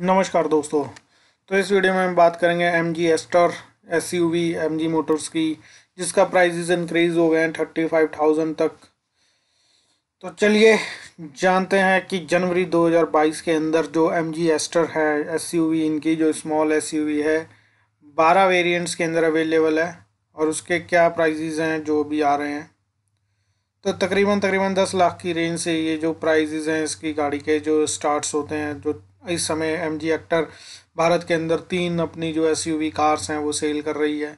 नमस्कार दोस्तों तो इस वीडियो में हम बात करेंगे M G Astor S U V M G Motors की जिसका प्राइजेज इंक्रीज हो गए हैं थर्टी फाइव थाउजेंड तक तो चलिए जानते हैं कि जनवरी 2022 के अंदर जो एम जी एस्टर है एस यू वी इनकी जो स्मॉल एस यू वी है बारह वेरियंट्स के अंदर अवेलेबल है और उसके क्या प्राइजेज हैं जो भी आ रहे हैं तो तकरीबन तकरीबन दस लाख की रेंज से ये जो प्राइजेज हैं इसकी गाड़ी के जो स्टार्ट्स होते हैं जो इस समय एम जी एक्टर भारत के अंदर तीन अपनी जो एस यू वी कार्स हैं वो सेल कर रही है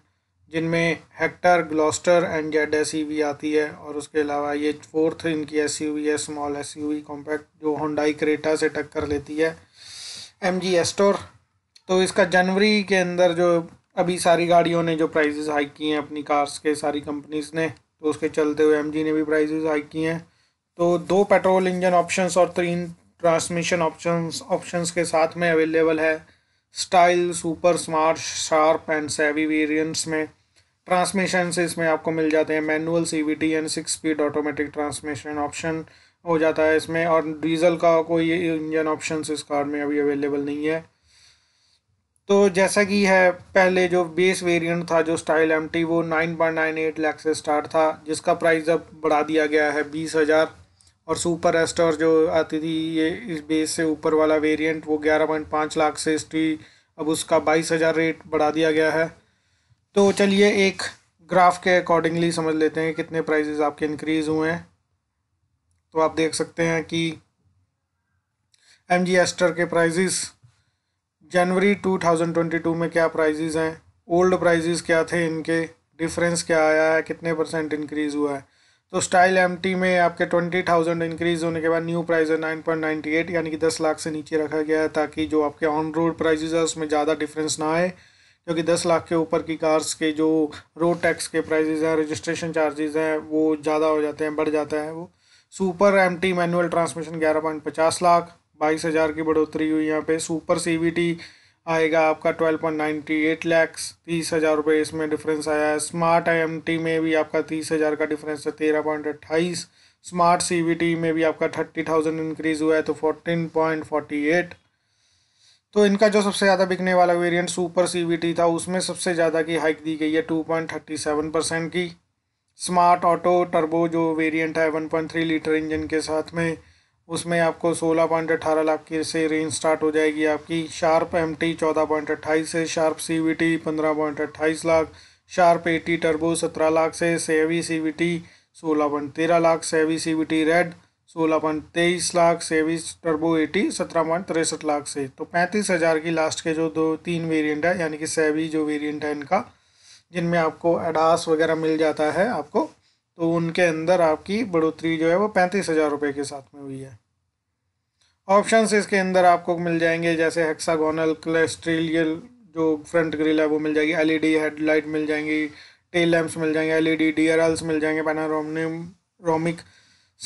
जिनमें Hector Gloster and Z S V आती है और उसके अलावा ये फोर्थ इनकी एस यू वी है small S U V compact जो होंडाई क्रेटा से टक्कर लेती है एम जी एस्टोर तो इसका जनवरी के अंदर जो अभी सारी गाड़ियों ने जो प्राइजेज हाइक किए हैं अपनी कार्स के सारी कंपनीज ने तो उसके चलते हुए एम जी ने भी प्राइजेज हाइक किए हैं तो दो पेट्रोल इंजन ऑप्शंस और तीन ट्रांसमिशन ऑप्शंस ऑप्शंस के साथ में अवेलेबल है style super smart sharp and savvy variants में ट्रांसमिशन से इसमें आपको मिल जाते हैं manual C V T and six speed automatic transmission option हो जाता है इसमें और डीजल का कोई इंजन ऑप्शन इस कार में अभी अवेलेबल नहीं है तो जैसा कि है पहले जो बेस वेरिएंट था जो स्टाइल एम वो nine point nine eight lakh से स्टार्ट था जिसका प्राइस अब बढ़ा दिया गया है बीस हज़ार और सुपर एस्टर जो आती थी ये इस बेस से ऊपर वाला वेरिएंट वो ग्यारह पॉइंट पाँच लाख से थी अब उसका बाईस हज़ार रेट बढ़ा दिया गया है तो चलिए एक ग्राफ के अकॉर्डिंगली समझ लेते हैं कितने प्राइजेज़ आपके इंक्रीज़ हुए हैं तो आप देख सकते हैं कि एम जी एस्टर के प्राइजेस जनवरी 2022 में क्या प्राइजेज हैं ओल्ड प्राइजेज क्या थे इनके डिफरेंस क्या आया है कितने परसेंट इंक्रीज़ हुआ है तो स्टाइल एम में आपके ट्वेंटी थाउजेंड इंक्रीज होने के बाद न्यू प्राइस है नाइन पॉइंट नाइन्टी एट यानी कि दस लाख से नीचे रखा गया है ताकि जो आपके ऑन रोड प्राइजेज है उसमें ज़्यादा डिफरेंस ना आए क्योंकि दस लाख के ऊपर की कार्स के जो रोड टैक्स के प्राइजेज हैं रजिस्ट्रेशन चार्जेज हैं वो ज़्यादा हो जाते हैं बढ़ जाता है वो super M T manual transmission ग्यारह पॉइंट पचास लाख बाईस हज़ार की बढ़ोतरी हुई यहाँ पर सुपर सी वी टी आएगा आपका twelve point ninety eight lakhs तीस हज़ार रुपये इसमें डिफरेंस आया है स्मार्ट आईएमटी में भी आपका तीस हज़ार का डिफरेंस है तेरह पॉइंट अट्ठाईस स्मार्ट सीवीटी में भी आपका थर्टी थाउजेंड इंक्रीज़ हुआ है तो फोर्टीन पॉइंट फोर्टी एट तो इनका जो सबसे ज़्यादा बिकने वाला वेरियंट सुपर सी था उसमें सबसे ज़्यादा की हाइक दी गई है two point thirty seven percent की स्मार्ट ऑटो टर्बो जो वेरियंट है one point three litre engine के साथ में उसमें आपको सोलह पॉइंट अट्ठारह लाख की से रेंज स्टार्ट हो जाएगी आपकी शार्प एम टी चौदह पॉइंट अट्ठाईस से शार्प सी वी टी पंद्रह पॉइंट अट्ठाईस lakh sharp A T turbo सत्रह लाख से सेवी सी वी टी सोलह पॉइंट तेरह lakh savvy C V T red सोलह पॉइंट तेईस लाख सेवी टर्बो एटी सत्रह पॉइंट तिरसठ लाख से तो पैंतीस हज़ार की लास्ट के जो दो तीन वेरिएंट है यानी कि सेवी जो वेरिएंट है इनका जिनमें आपको एडास वगैरह मिल जाता है आपको तो उनके अंदर आपकी बढ़ोतरी जो है वो पैंतीस हज़ार रुपये के साथ में हुई है ऑप्शन इसके अंदर आपको मिल जाएंगे जैसे हेक्सागोनल क्लेस्ट्रीलियल जो फ्रंट ग्रिल है वो मिल जाएगी एलईडी हेडलाइट e मिल जाएंगी टेल लैम्प्स मिल जाएंगे एलईडी डीआरएल्स e मिल जाएंगे पैनारोमियम रोमिक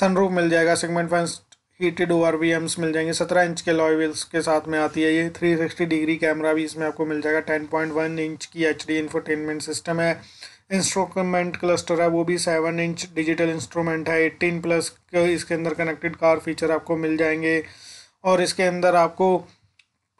सनरूफ मिल जाएगा सिगमेंट फैंस हीटेड ओ मिल जाएंगे सत्रह इंच के लॉय व्हील्स के साथ में आती है ये थ्री सिक्सटी डिग्री कैमरा भी इसमें आपको मिल जाएगा टेन पॉइंट वन इंच की एच डी इन्फोटेनमेंट सिस्टम है इंस्ट्रूमेंट क्लस्टर है वो भी सेवन इंच डिजिटल इंस्ट्रूमेंट है एट्टीन प्लस इसके अंदर कनेक्टेड कार फीचर आपको मिल जाएंगे और इसके अंदर आपको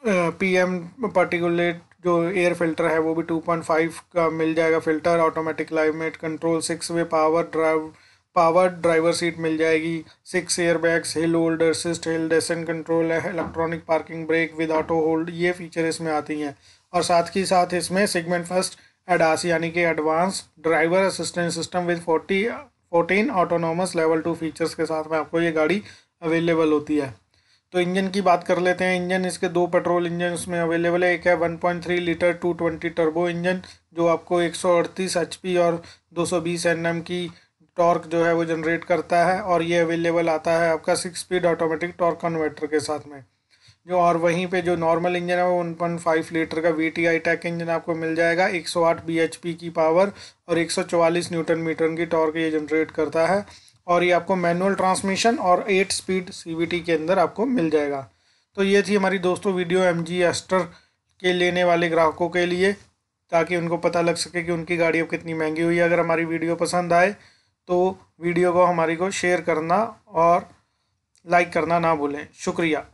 पी एम पर्टिकुलेट जो एयर फिल्टर है वो भी टू पॉइंट फाइव का मिल जाएगा filter automatic climate control six way power drive power driver seat मिल जाएगी six air bags hill hold assist hill descent control electronic parking brake with auto hold ये feature इसमें आती हैं और साथ ही साथ इसमें सेगमेंट फर्स्ट एडास यानी कि advance driver assistance system with forty fourteen autonomous level two features के साथ में आपको ये गाड़ी अवेलेबल होती है तो इंजन की बात कर लेते हैं इंजन इसके दो पेट्रोल इंजन उसमें अवेलेबल है एक है one point three litre two twenty turbo engine जो आपको एक सौ अड़तीस एच पी और दो सौ बीस एन एम की टॉर्क जो है वो जनरेट करता है और ये अवेलेबल आता है आपका six speed automatic torque converter के साथ में जो और वहीं पे जो नॉर्मल इंजन है वो वन पॉइंट फाइव लीटर का V T I tech engine आपको मिल जाएगा एक सौ आठ बी एच पी की पावर और एक सौ चवालीस न्यूटन मीटर की टॉर्क ये जनरेट करता है और ये आपको मैनुअल ट्रांसमिशन और eight speed C V T के अंदर आपको मिल जाएगा तो ये थी हमारी दोस्तों वीडियो एम जी एस्टर के लेने वाले ग्राहकों के लिए ताकि उनको पता लग सके कि उनकी गाड़ी अब कितनी महंगी हुई है अगर हमारी वीडियो पसंद आए तो वीडियो को हमारी को शेयर करना और लाइक करना ना भूलें शुक्रिया